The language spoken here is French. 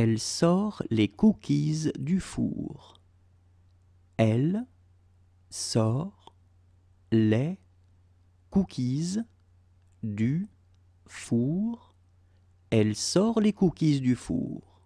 Elle sort les cookies du four. Elle sort les cookies du four. Elle sort les cookies du four.